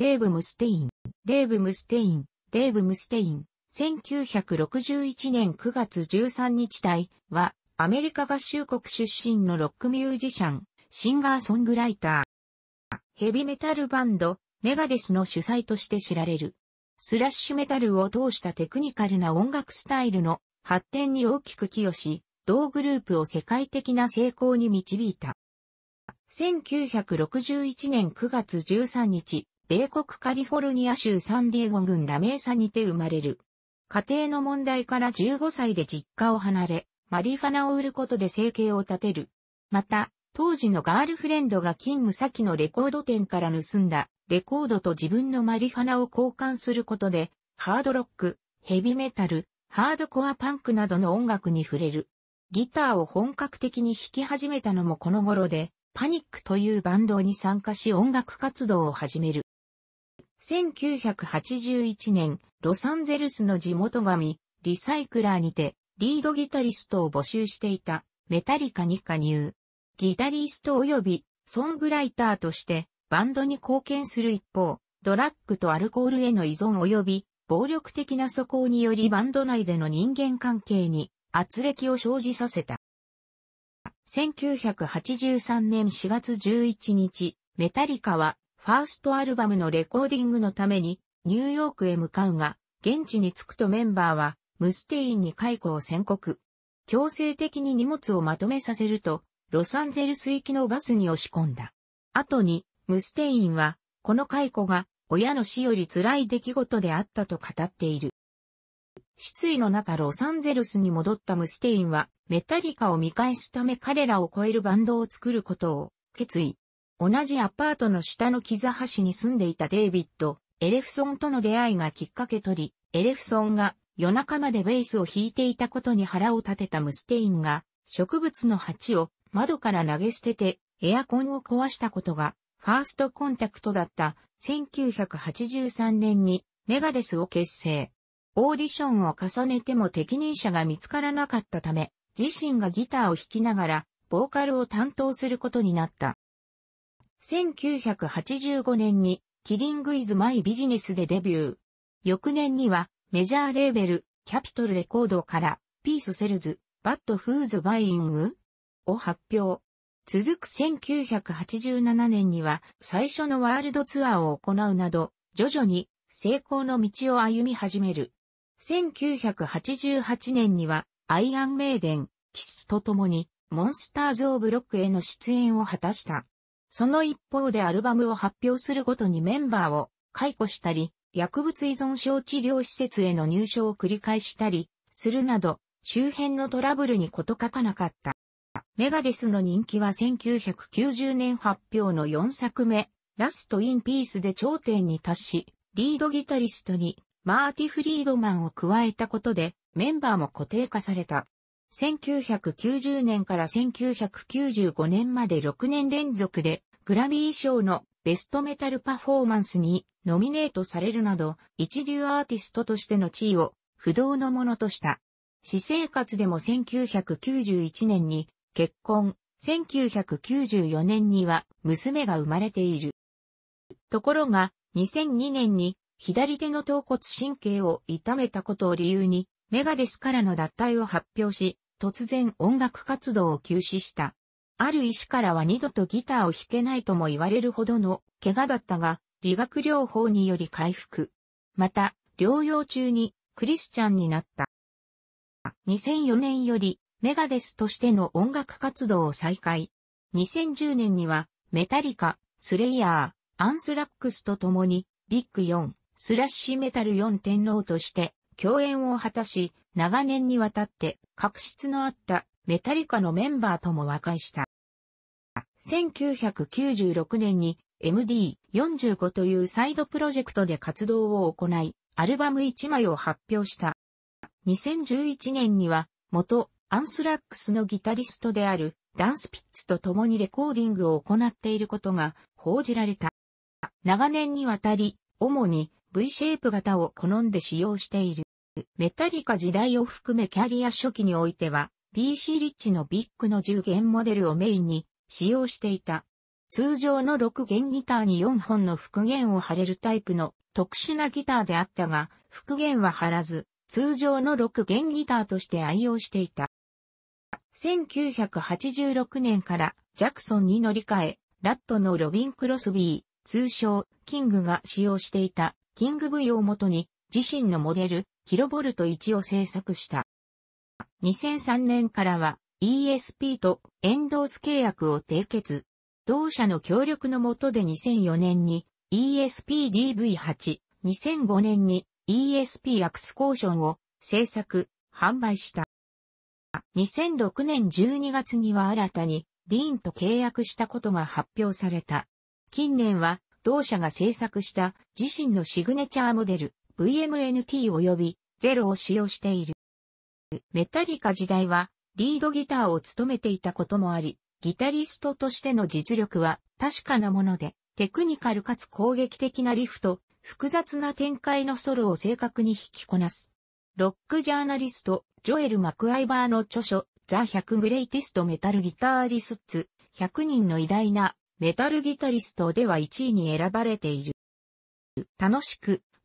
デーブ・ムステイン、デーブ・ムステイン、デーブ・ムステイン、1961年9月13日隊、は、アメリカ合衆国出身のロックミュージシャン、シンガーソングライター。ヘビメタルバンド、メガデスの主催として知られる。スラッシュメタルを通したテクニカルな音楽スタイルの発展に大きく寄与し、同グループを世界的な成功に導いた。1961年9月13日、米国カリフォルニア州サンディエゴ郡ラメーサにて生まれる。家庭の問題から15歳で実家を離れ、マリファナを売ることで生計を立てる。また、当時のガールフレンドが勤務先のレコード店から盗んだレコードと自分のマリファナを交換することで、ハードロック、ヘビメタル、ハードコアパンクなどの音楽に触れる。ギターを本格的に弾き始めたのもこの頃で、パニックというバンドに参加し音楽活動を始める。1981年、ロサンゼルスの地元紙、リサイクラーにて、リードギタリストを募集していた、メタリカに加入。ギタリスト及び、ソングライターとして、バンドに貢献する一方、ドラッグとアルコールへの依存及び、暴力的な素行によりバンド内での人間関係に、圧力を生じさせた。1983年4月11日、メタリカはファーストアルバムのレコーディングのために、ニューヨークへ向かうが、現地に着くとメンバーは、ムステインに解雇を宣告。強制的に荷物をまとめさせると、ロサンゼルス行きのバスに押し込んだ。後に、ムステインは、この解雇が、親の死より辛い出来事であったと語っている。失意の中ロサンゼルスに戻ったムステインは、メタリカを見返すため彼らを超えるバンドを作ることを決意。同じアパートの下の木座橋に住んでいたデイビッド、エレフソンとの出会いがきっかけ取り、エレフソンが夜中までベースを弾いていたことに腹を立てたムステインが植物の鉢を窓から投げ捨ててエアコンを壊したことがファーストコンタクトだった1983年にメガデスを結成。オーディションを重ねても適任者が見つからなかったため、自身がギターを弾きながらボーカルを担当することになった。1985年にキリングイズマイビジネスでデビュー。翌年にはメジャーレーベル、キャピトルレコードからピースセルズ、バッドフーズバイングを発表。続く1987年には最初のワールドツアーを行うなど、徐々に成功の道を歩み始める。1988年にはアイアンメイデン、キスと共にモンスターズ・オブ・ロックへの出演を果たした。その一方でアルバムを発表するごとにメンバーを解雇したり、薬物依存症治療施設への入所を繰り返したり、するなど、周辺のトラブルに事欠かなかった。メガデスの人気は1990年発表の4作目、ラストインピースで頂点に達し、リードギタリストにマーティ・フリードマンを加えたことで、メンバーも固定化された。1990年から1995年まで6年連続でグラミー賞のベストメタルパフォーマンスにノミネートされるなど一流アーティストとしての地位を不動のものとした。私生活でも1991年に結婚、1994年には娘が生まれている。ところが、2002年に左手の頭骨神経を痛めたことを理由に、メガデスからの脱退を発表し、突然音楽活動を休止した。ある医師からは二度とギターを弾けないとも言われるほどの怪我だったが、理学療法により回復。また、療養中にクリスチャンになった。2004年よりメガデスとしての音楽活動を再開。2010年にはメタリカ、スレイヤー、アンスラックスと共にビッグ4、スラッシュメタル4天皇として共演を果たし、長年にわたって確執のあったメタリカのメンバーとも和解した。1996年に MD45 というサイドプロジェクトで活動を行い、アルバム1枚を発表した。2011年には元アンスラックスのギタリストであるダンスピッツと共にレコーディングを行っていることが報じられた。長年にわたり、主に V シェイプ型を好んで使用している。メタリカ時代を含めキャリア初期においては、PC リッチのビッグの10弦モデルをメインに使用していた。通常の6弦ギターに4本の復弦を貼れるタイプの特殊なギターであったが、復弦は貼らず、通常の6弦ギターとして愛用していた。1986年からジャクソンに乗り換え、ラットのロビン・クロスビー、通称、キングが使用していた、キング V をもとに、自身のモデル、キロボルト1を制作した。2003年からは ESP とエンドース契約を締結。同社の協力のもとで2004年に ESPDV8、2005年に ESP アクスコーションを制作、販売した。2006年12月には新たにディーンと契約したことが発表された。近年は同社が制作した自身のシグネチャーモデル VMNT 及びゼロを使用している。メタリカ時代はリードギターを務めていたこともあり、ギタリストとしての実力は確かなもので、テクニカルかつ攻撃的なリフと複雑な展開のソロを正確に引きこなす。ロックジャーナリスト、ジョエル・マクアイバーの著書、ザ・100グレイティスト・メタル・ギターリスッツ、100人の偉大なメタルギタリストでは1位に選ばれている。楽しく、